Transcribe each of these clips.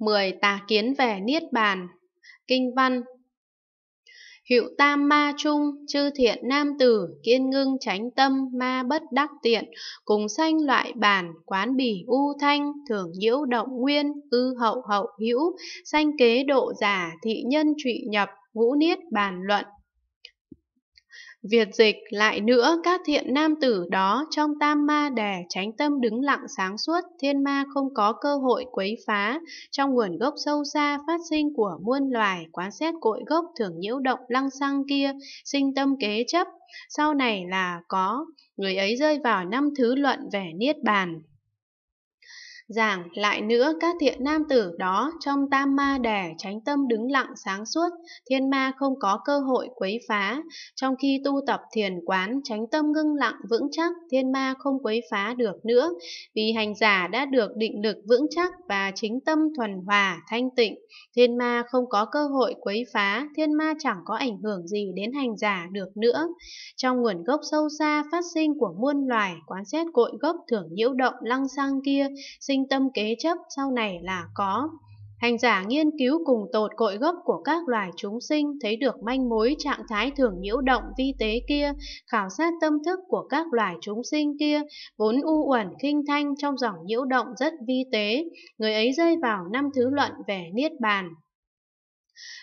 10 tà kiến về Niết Bàn Kinh văn Hiệu tam ma trung, chư thiện nam tử, kiên ngưng tránh tâm, ma bất đắc tiện, cùng sanh loại bản, quán bỉ u thanh, thường nhiễu động nguyên, ư hậu hậu hữu, sanh kế độ giả, thị nhân trụ nhập, ngũ niết bàn luận, Việt dịch lại nữa các thiện nam tử đó trong tam ma đè tránh tâm đứng lặng sáng suốt, thiên ma không có cơ hội quấy phá, trong nguồn gốc sâu xa phát sinh của muôn loài, quán xét cội gốc thường nhiễu động lăng xăng kia, sinh tâm kế chấp, sau này là có, người ấy rơi vào năm thứ luận về Niết Bàn giảng lại nữa các thiện nam tử đó trong tam ma đẻ tránh tâm đứng lặng sáng suốt, thiên ma không có cơ hội quấy phá, trong khi tu tập thiền quán tránh tâm ngưng lặng vững chắc, thiên ma không quấy phá được nữa, vì hành giả đã được định lực vững chắc và chính tâm thuần hòa, thanh tịnh, thiên ma không có cơ hội quấy phá, thiên ma chẳng có ảnh hưởng gì đến hành giả được nữa. Trong nguồn gốc sâu xa phát sinh của muôn loài, quán xét cội gốc thưởng nhiễu động lăng sang kia, sinh sinh tâm kế chấp sau này là có. Hành giả nghiên cứu cùng tột cội gốc của các loài chúng sinh thấy được manh mối trạng thái thường nhiễu động vi tế kia, khảo sát tâm thức của các loài chúng sinh kia, vốn u uẩn khinh thanh trong dòng nhiễu động rất vi tế, người ấy rơi vào năm thứ luận về Niết Bàn.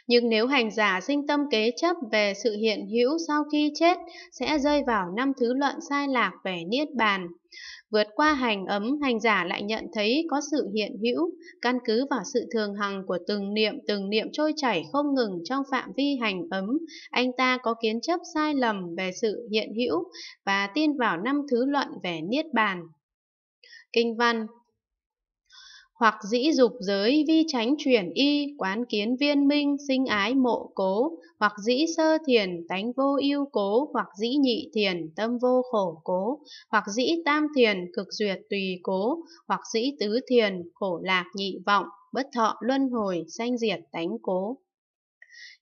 Nhưng nếu hành giả sinh tâm kế chấp về sự hiện hữu sau khi chết, sẽ rơi vào năm thứ luận sai lạc về Niết Bàn. Vượt qua hành ấm, hành giả lại nhận thấy có sự hiện hữu, căn cứ vào sự thường hằng của từng niệm từng niệm trôi chảy không ngừng trong phạm vi hành ấm, anh ta có kiến chấp sai lầm về sự hiện hữu và tin vào năm thứ luận về Niết Bàn. Kinh văn hoặc dĩ dục giới vi tránh chuyển y quán kiến viên minh sinh ái mộ cố hoặc dĩ sơ thiền tánh vô ưu cố hoặc dĩ nhị thiền tâm vô khổ cố hoặc dĩ tam thiền cực duyệt tùy cố hoặc dĩ tứ thiền khổ lạc nhị vọng bất thọ luân hồi sanh diệt tánh cố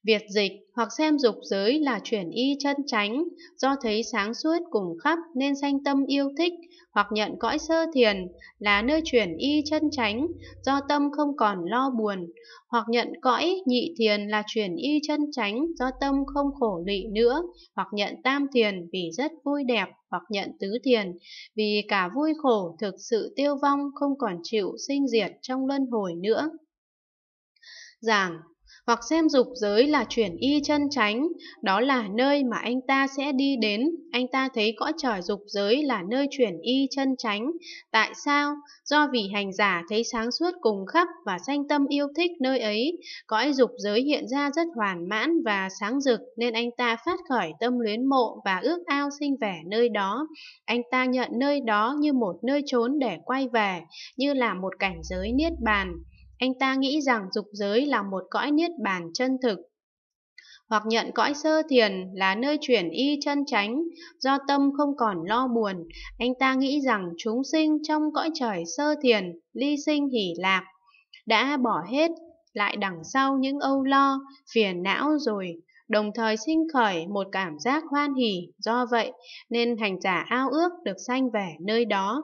Việt dịch hoặc xem dục giới là chuyển y chân chánh, do thấy sáng suốt cùng khắp nên sanh tâm yêu thích, hoặc nhận cõi sơ thiền là nơi chuyển y chân chánh, do tâm không còn lo buồn, hoặc nhận cõi nhị thiền là chuyển y chân chánh, do tâm không khổ lụy nữa, hoặc nhận tam thiền vì rất vui đẹp, hoặc nhận tứ thiền vì cả vui khổ thực sự tiêu vong không còn chịu sinh diệt trong luân hồi nữa. Giảng hoặc xem dục giới là chuyển y chân chánh, đó là nơi mà anh ta sẽ đi đến, anh ta thấy cõi trời dục giới là nơi chuyển y chân chánh. Tại sao? Do vì hành giả thấy sáng suốt cùng khắp và sanh tâm yêu thích nơi ấy, cõi dục giới hiện ra rất hoàn mãn và sáng rực nên anh ta phát khởi tâm luyến mộ và ước ao sinh vẻ nơi đó. Anh ta nhận nơi đó như một nơi trốn để quay về, như là một cảnh giới niết bàn. Anh ta nghĩ rằng dục giới là một cõi niết bàn chân thực, hoặc nhận cõi sơ thiền là nơi chuyển y chân chánh, do tâm không còn lo buồn, anh ta nghĩ rằng chúng sinh trong cõi trời sơ thiền, ly sinh hỷ lạc, đã bỏ hết lại đằng sau những âu lo, phiền não rồi, đồng thời sinh khởi một cảm giác hoan hỉ, do vậy nên hành giả ao ước được sanh về nơi đó.